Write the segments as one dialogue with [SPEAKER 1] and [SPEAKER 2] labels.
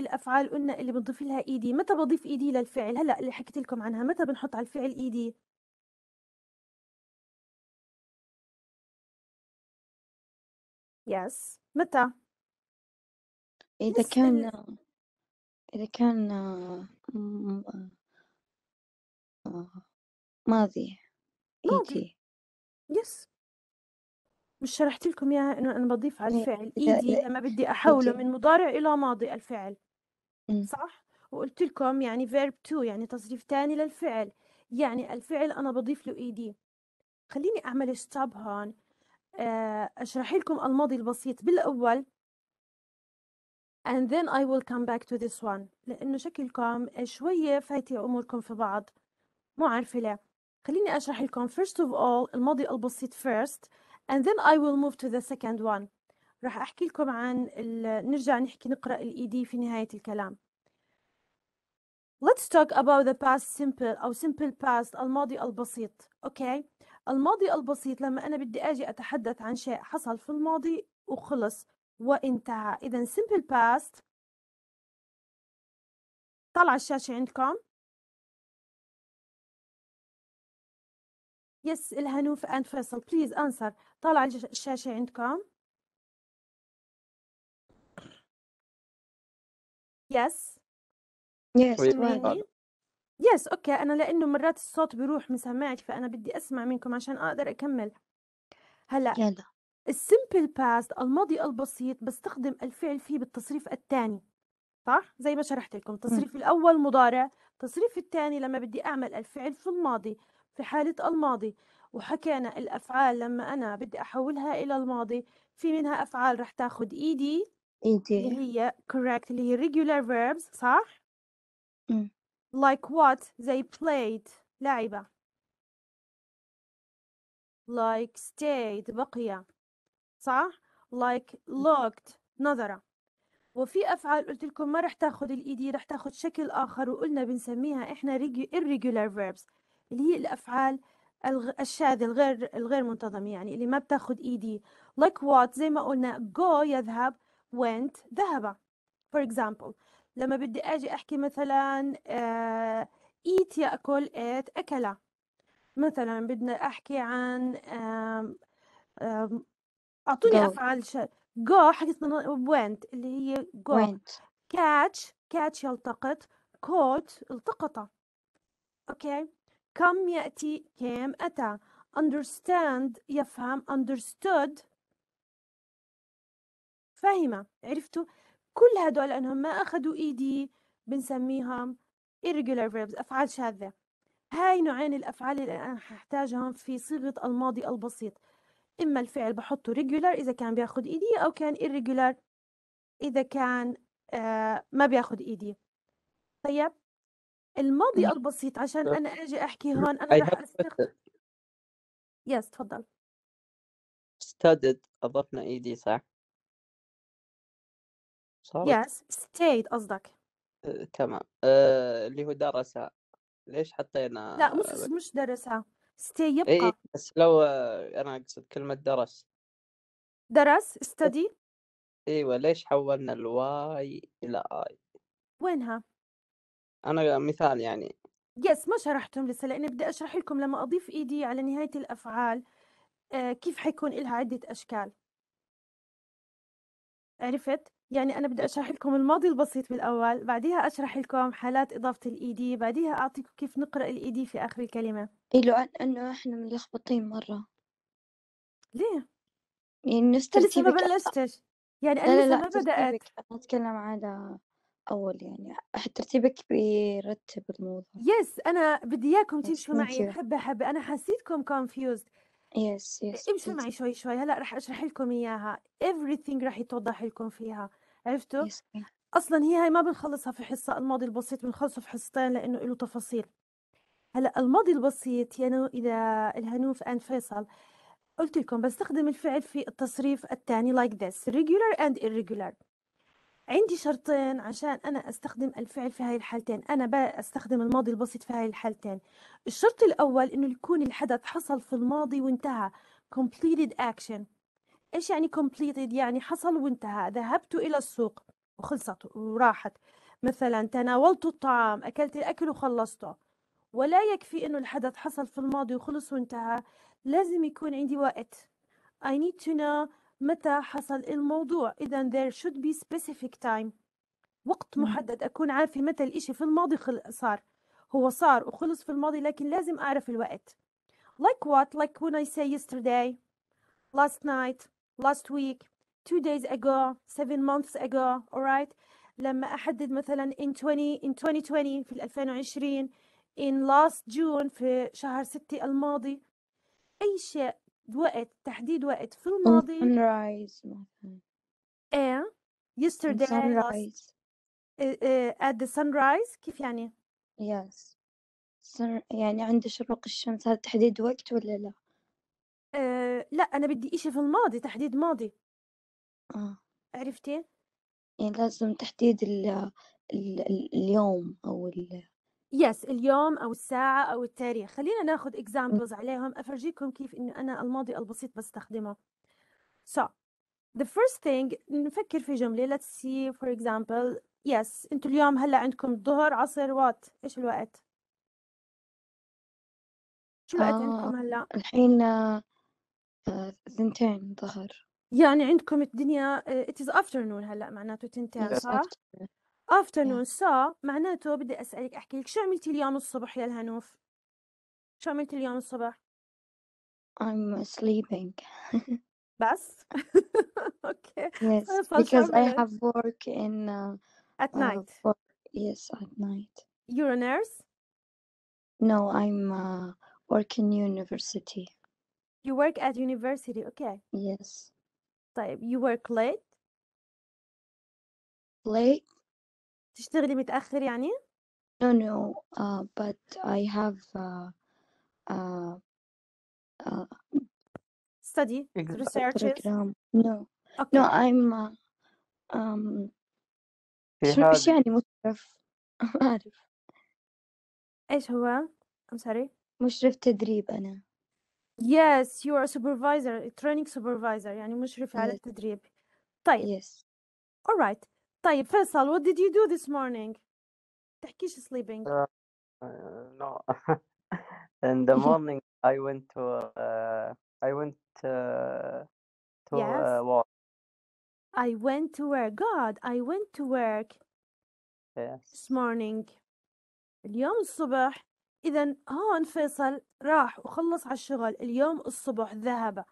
[SPEAKER 1] الافعال قلنا اللي بنضيف لها ايدي e متى بضيف ايدي e للفعل هلا اللي حكيت لكم عنها متى بنحط
[SPEAKER 2] على الفعل ايدي e يس متى إذا كان إذا كان آه، آه،
[SPEAKER 1] آه، ماضي ماضي يس مش شرحت لكم اياها انه انا بضيف على الفعل ايدي لما بدي احوله من مضارع الى ماضي الفعل إمم. صح وقلت لكم يعني verb to يعني تصريف تاني للفعل يعني الفعل انا بضيف له ايدي خليني اعمل ستوب هون آه، اشرح لكم الماضي البسيط بالاول and then I will come back to this one لأنه شكلكم شوية فايتي أموركم في بعض مو عارفة ليه خليني أشرح لكم first of all الماضي البسيط first and then I will move to the second one راح أحكي لكم عن ال... نرجع نحكي نقرأ ال ED في نهاية الكلام Let's talk about the past simple أو simple past الماضي البسيط okay. الماضي البسيط لما أنا بدي أجي أتحدث عن شيء حصل في الماضي وخلص وانتهى إذا simple past
[SPEAKER 2] طلع الشاشة عندكم Yes, الهنوف and Faisal, please answer. طالعة الشاشة عندكم
[SPEAKER 1] يس يس يس اوكي انا لانه مرات الصوت بيروح من سماعتي فانا بدي اسمع منكم عشان اقدر اكمل هلا يلا السمبل باست الماضي البسيط بستخدم الفعل فيه بالتصريف الثاني صح زي ما شرحت لكم التصريف الاول مضارع التصريف الثاني لما بدي اعمل الفعل في الماضي في حالة الماضي وحكينا الأفعال لما أنا بدي أحولها إلى الماضي في منها أفعال رح تاخد إيدي إيدي اللي هي correct اللي هي regular verbs صح؟ like what زي played لعبة like stayed بقية صح؟ like looked نظرة وفي أفعال قلت لكم ما رح تاخد الإيدي رح تاخد شكل آخر وقلنا بنسميها إحنا irregular verbs اللي هي الافعال الشاذة الغير الغير منتظمة يعني اللي ما بتاخذ ايدي like what زي ما قلنا go يذهب went ذهب for example لما بدي اجي احكي مثلا ايت آه، eat ياكل ايت اكل مثلا بدنا احكي عن اعطوني افعال جو go حكيت went اللي هي go went. catch catch يلتقط caught التقط اوكي okay. كم يأتي كم أتى understand يفهم understood فهم عرفتوا كل هدول انهم ما اخذوا إيدي e بنسميهم irregular verbs افعال شاذه هاي نوعين الافعال اللي انا هحتاجهم في صيغه الماضي البسيط اما الفعل بحطه regular اذا كان بياخد إيدي e او كان irregular اذا كان آه ما بياخد إيدي e طيب الماضي البسيط عشان آه. أنا آجي أحكي هون أنا راح أستخدم يس تفضل
[SPEAKER 2] studied أضفنا إيدي e صح يس stayed
[SPEAKER 1] قصدك آه، تمام آه، اللي هو درس ليش حطينا لا مش مش درس stay إي بس لو أنا أقصد كلمة درس درس إيه. study أيوة ليش حولنا الواي إلى آي وينها
[SPEAKER 2] انا مثال يعني
[SPEAKER 1] يس ما شرحتهم لسه لاني بدي اشرح لكم لما اضيف ايدي على نهايه الافعال آه، كيف حيكون لها عده اشكال عرفت يعني انا بدي اشرح لكم الماضي البسيط بالاول بعديها اشرح لكم حالات اضافه الايدي بعديها اعطيكم كيف نقرا الايدي في اخر الكلمه
[SPEAKER 2] إيه لو عن- انه احنا ملخبطين مرة ليه يعني نفس انت لسه ما بلشتش
[SPEAKER 1] يعني انا لسه ما بدات انا
[SPEAKER 2] اتكلم على أول يعني ح ترتيبك بيرتب الموضوع.
[SPEAKER 1] Yes أنا بدي إياكم Yes تمشوا معي حبة حبة أنا حسيتكم confused يس يس امشوا معي شوي شوي هلأ رح أشرح لكم إياها everything رح يتوضح لكم فيها عرفتوا؟ Yes أصلا هي هاي ما بنخلصها في حصة الماضي البسيط بنخلصه في حصتين لأنه له تفاصيل هلأ الماضي البسيط يعني إذا إلى الهنوف أند فيصل قلت لكم بستخدم الفعل في التصريف الثاني like this regular and irregular عندي شرطين عشان أنا أستخدم الفعل في هاي الحالتين أنا بستخدم الماضي البسيط في هاي الحالتين الشرط الأول إنه يكون الحدث حصل في الماضي وانتهى completed action إيش يعني completed يعني حصل وانتهى ذهبت إلى السوق وخلصت وراحت مثلا تناولت الطعام أكلت الأكل وخلصته ولا يكفي إنه الحدث حصل في الماضي وخلص وانتهى لازم يكون عندي وقت I need to know متى حصل الموضوع إذا there should be specific time وقت محدد أكون عارفة متى الإشي في الماضي صار هو صار وخلص في الماضي لكن لازم أعرف الوقت like what like when I say yesterday last night last week two days ago seven months ago alright لما أحدد مثلا in 20 in 2020 في 2020 in last June في شهر 6 الماضي أي شيء وقت تحديد وقت في الماضي sunrise مثلا ايه yesterday sunrise at the sunrise كيف يعني؟ yes Sun... يعني عند شروق الشمس هذا تحديد وقت ولا لا؟ أه لا uh, لا انا بدي إشي في الماضي تحديد ماضي آه. عرفتي؟ يعني لازم تحديد ال...
[SPEAKER 2] ال... اليوم أو ال...
[SPEAKER 1] يس اليوم او الساعه او التاريخ خلينا ناخذ examples عليهم افرجيكم كيف انه انا الماضي البسيط بستخدمه so the first thing نفكر في جمله let's see for example yes انتوا اليوم هلا عندكم ظهر عصر وات ايش الوقت شو الوقت آه عندكم هلا الحين
[SPEAKER 2] آه، اثنتين آه،
[SPEAKER 1] ظهر يعني عندكم الدنيا آه، it is afternoon هلا معناته تنتين صح afternoon سا معناته بدي اسالك احكي لك شو عملتي اليوم الصبح يا الهنوف شو عملتي اليوم الصبح
[SPEAKER 2] I'm sleeping.
[SPEAKER 1] بس okay Yes, because I have
[SPEAKER 2] work in uh, at uh, night for, yes, at night.
[SPEAKER 1] you're a nurse
[SPEAKER 2] No, I'm uh, working university.
[SPEAKER 1] you work at university okay Yes. طيب you work late Late? تشتغلي متأخر يعني؟
[SPEAKER 2] No, no, uh, but I have uh, uh, uh, Study,
[SPEAKER 1] researches.
[SPEAKER 2] program. No, no, I'm uh, um, ايش يعني مشرف ما اعرف
[SPEAKER 1] ايش هو I'm sorry.
[SPEAKER 2] مشرف تدريب أنا
[SPEAKER 1] Yes, you are a supervisor, a training supervisor يعني مشرف على التدريب. طيب, yes alright. طيب فيصل what did you do this morning تحكيش sleeping
[SPEAKER 2] Uh, uh, no. In the morning, I went to uh, I went uh, to uh, yes uh, work.
[SPEAKER 1] I went to work God I went to work Yes. this morning اليوم الصبح إذا هون فيصل راح وخلص على الشغل اليوم الصبح ذهب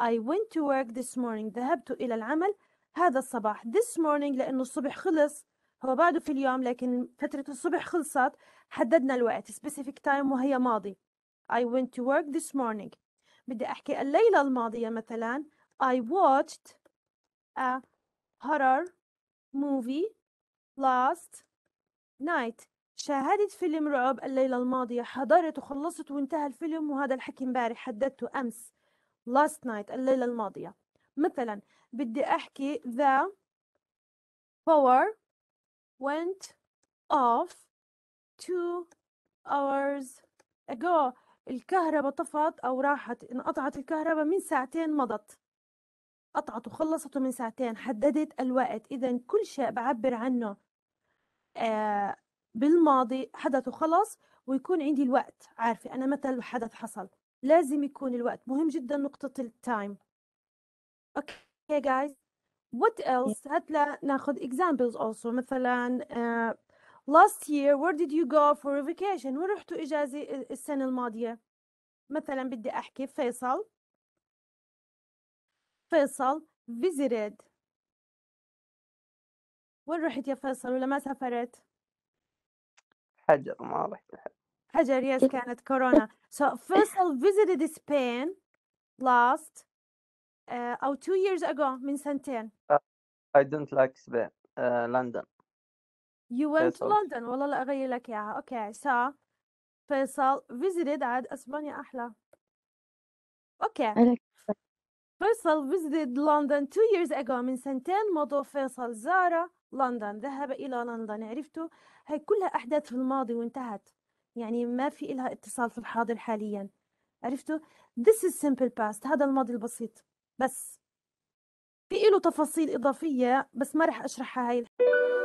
[SPEAKER 1] I went to work this morning ذهبت إلى العمل هذا الصباح this morning لأنه الصبح خلص هو بعده في اليوم لكن فترة الصبح خلصت حددنا الوقت specific time وهي ماضي I went to work this morning بدي أحكي الليلة الماضية مثلا I watched a horror movie last night شاهدت فيلم رعب الليلة الماضية حضرت وخلصت وانتهى الفيلم وهذا الحكي امبارح حددته أمس last night الليلة الماضية مثلا بدي أحكي the power went off two hours ago الكهرباء طفت أو راحت انقطعت الكهرباء من ساعتين مضت قطعت وخلصته من ساعتين حددت الوقت إذا كل شيء بعبر عنه آه، بالماضي حدث وخلص ويكون عندي الوقت عارفة أنا متى الحدث حصل لازم يكون الوقت مهم جدا نقطة التايم أوكي Hey guys, what else? هتلا ناخد examples also مثلا uh, last year where did you go for a vacation? وين رحتوا إجازة السنة الماضية؟ مثلا بدي أحكي فيصل فيصل visited وين رحت يا فيصل ولا ما سافرت؟
[SPEAKER 2] حجر ما رحت أحد.
[SPEAKER 1] حجر يس كانت كورونا so Faisal visited Spain last uh, أو two years ago من سنتين
[SPEAKER 2] uh, I don't like Spain uh, London
[SPEAKER 1] You went to London والله لا أغير لك إياها okay so فيصل visited عاد أسبانيا أحلى okay فيصل visited London two years ago من سنتين مضوا فيصل زار لندن ذهب إلى لندن عرفتوا هاي كلها أحداث في الماضي وانتهت يعني ما في إلها اتصال في الحاضر حاليا عرفتوا this is simple past هذا الماضي البسيط بس في له تفاصيل إضافية بس ما رح أشرحها هاي
[SPEAKER 2] الحلقة.